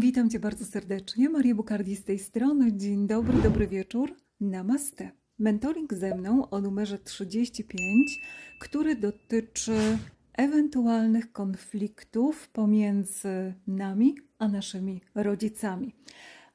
Witam Cię bardzo serdecznie, Maria Bukardi z tej strony. Dzień dobry, dobry wieczór. Namaste. Mentoring ze mną o numerze 35, który dotyczy ewentualnych konfliktów pomiędzy nami a naszymi rodzicami.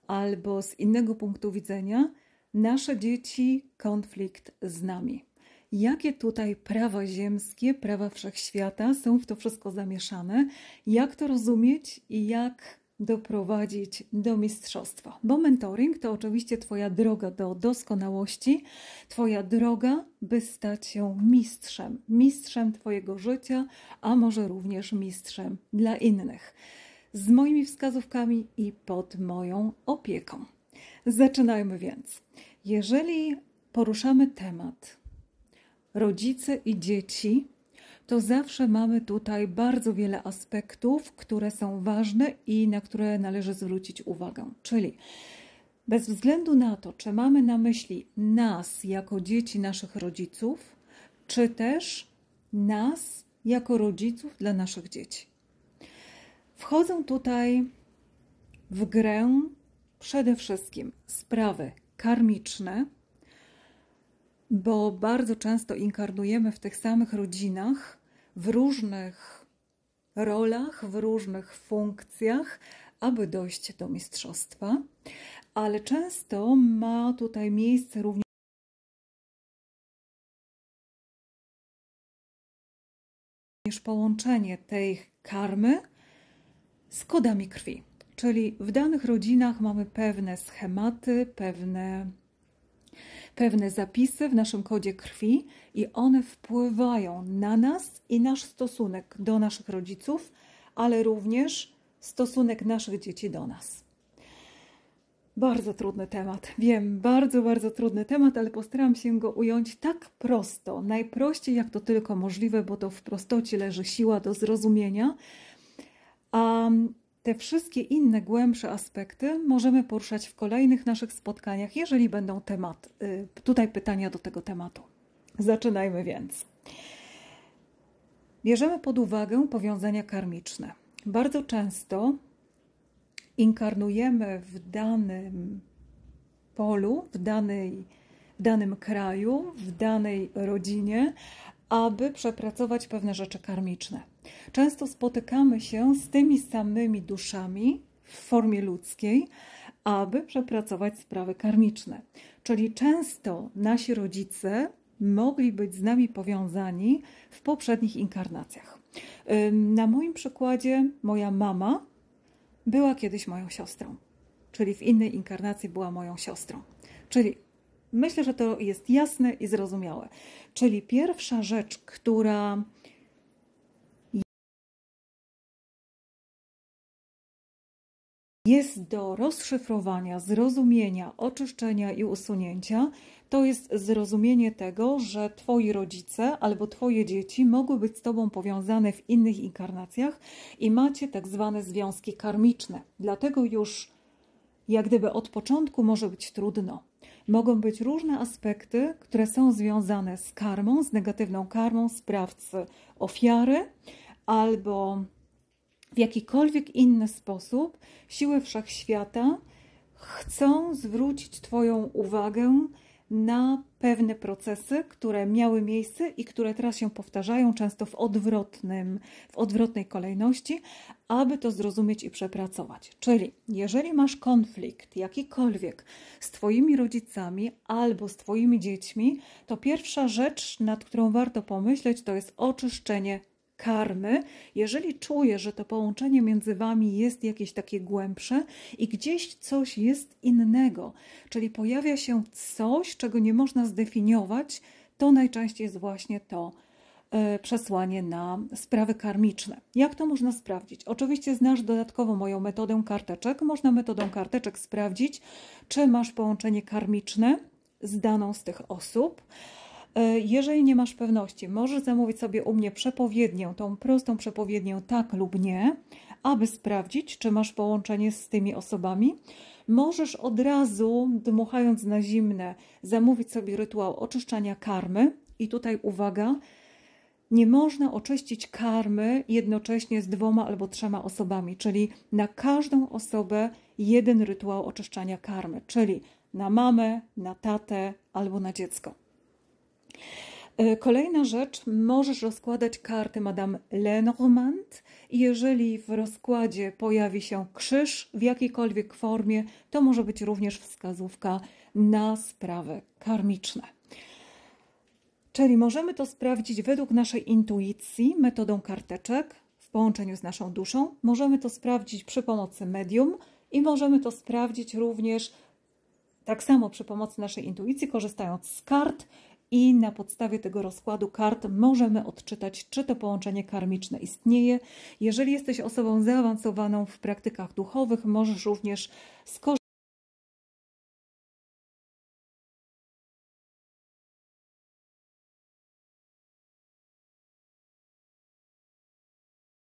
Albo z innego punktu widzenia, nasze dzieci konflikt z nami. Jakie tutaj prawa ziemskie, prawa wszechświata są w to wszystko zamieszane? Jak to rozumieć i jak doprowadzić do mistrzostwa. Bo mentoring to oczywiście Twoja droga do doskonałości, Twoja droga, by stać się mistrzem, mistrzem Twojego życia, a może również mistrzem dla innych. Z moimi wskazówkami i pod moją opieką. Zaczynajmy więc. Jeżeli poruszamy temat rodzice i dzieci, to zawsze mamy tutaj bardzo wiele aspektów, które są ważne i na które należy zwrócić uwagę. Czyli bez względu na to, czy mamy na myśli nas jako dzieci naszych rodziców, czy też nas jako rodziców dla naszych dzieci. Wchodzą tutaj w grę przede wszystkim sprawy karmiczne, bo bardzo często inkarnujemy w tych samych rodzinach w różnych rolach, w różnych funkcjach, aby dojść do mistrzostwa, ale często ma tutaj miejsce również połączenie tej karmy z kodami krwi. Czyli w danych rodzinach mamy pewne schematy, pewne pewne zapisy w naszym kodzie krwi i one wpływają na nas i nasz stosunek do naszych rodziców, ale również stosunek naszych dzieci do nas. Bardzo trudny temat, wiem, bardzo, bardzo trudny temat, ale postaram się go ująć tak prosto, najprościej jak to tylko możliwe, bo to w prostocie leży siła do zrozumienia. Um, te wszystkie inne głębsze aspekty możemy poruszać w kolejnych naszych spotkaniach, jeżeli będą temat, y, tutaj pytania do tego tematu. Zaczynajmy więc. Bierzemy pod uwagę powiązania karmiczne. Bardzo często inkarnujemy w danym polu, w danej w danym kraju, w danej rodzinie aby przepracować pewne rzeczy karmiczne. Często spotykamy się z tymi samymi duszami w formie ludzkiej, aby przepracować sprawy karmiczne. Czyli często nasi rodzice mogli być z nami powiązani w poprzednich inkarnacjach. Na moim przykładzie moja mama była kiedyś moją siostrą, czyli w innej inkarnacji była moją siostrą. Czyli Myślę, że to jest jasne i zrozumiałe. Czyli pierwsza rzecz, która jest do rozszyfrowania, zrozumienia, oczyszczenia i usunięcia, to jest zrozumienie tego, że Twoi rodzice albo Twoje dzieci mogły być z Tobą powiązane w innych inkarnacjach i macie tak zwane związki karmiczne. Dlatego już jak gdyby od początku może być trudno mogą być różne aspekty, które są związane z karmą, z negatywną karmą sprawcy ofiary albo w jakikolwiek inny sposób siły wszechświata chcą zwrócić Twoją uwagę na pewne procesy, które miały miejsce i które teraz się powtarzają, często w, odwrotnym, w odwrotnej kolejności, aby to zrozumieć i przepracować. Czyli jeżeli masz konflikt jakikolwiek z Twoimi rodzicami albo z Twoimi dziećmi, to pierwsza rzecz, nad którą warto pomyśleć, to jest oczyszczenie karmy, jeżeli czuję, że to połączenie między wami jest jakieś takie głębsze i gdzieś coś jest innego, czyli pojawia się coś, czego nie można zdefiniować, to najczęściej jest właśnie to e, przesłanie na sprawy karmiczne. Jak to można sprawdzić? Oczywiście znasz dodatkowo moją metodę karteczek. Można metodą karteczek sprawdzić, czy masz połączenie karmiczne z daną z tych osób. E, jeżeli nie masz pewności, możesz zamówić sobie u mnie przepowiednię, tą prostą przepowiednię tak lub nie, aby sprawdzić, czy masz połączenie z tymi osobami. Możesz od razu, dmuchając na zimne, zamówić sobie rytuał oczyszczania karmy. I tutaj uwaga, nie można oczyścić karmy jednocześnie z dwoma albo trzema osobami, czyli na każdą osobę jeden rytuał oczyszczania karmy, czyli na mamę, na tatę albo na dziecko. E, kolejna rzecz, możesz rozkładać karty Madame Lenormand. Jeżeli w rozkładzie pojawi się krzyż w jakiejkolwiek formie, to może być również wskazówka na sprawy karmiczne. Czyli możemy to sprawdzić według naszej intuicji, metodą karteczek w połączeniu z naszą duszą. Możemy to sprawdzić przy pomocy medium i możemy to sprawdzić również tak samo przy pomocy naszej intuicji, korzystając z kart i na podstawie tego rozkładu kart możemy odczytać, czy to połączenie karmiczne istnieje. Jeżeli jesteś osobą zaawansowaną w praktykach duchowych, możesz również skorzystać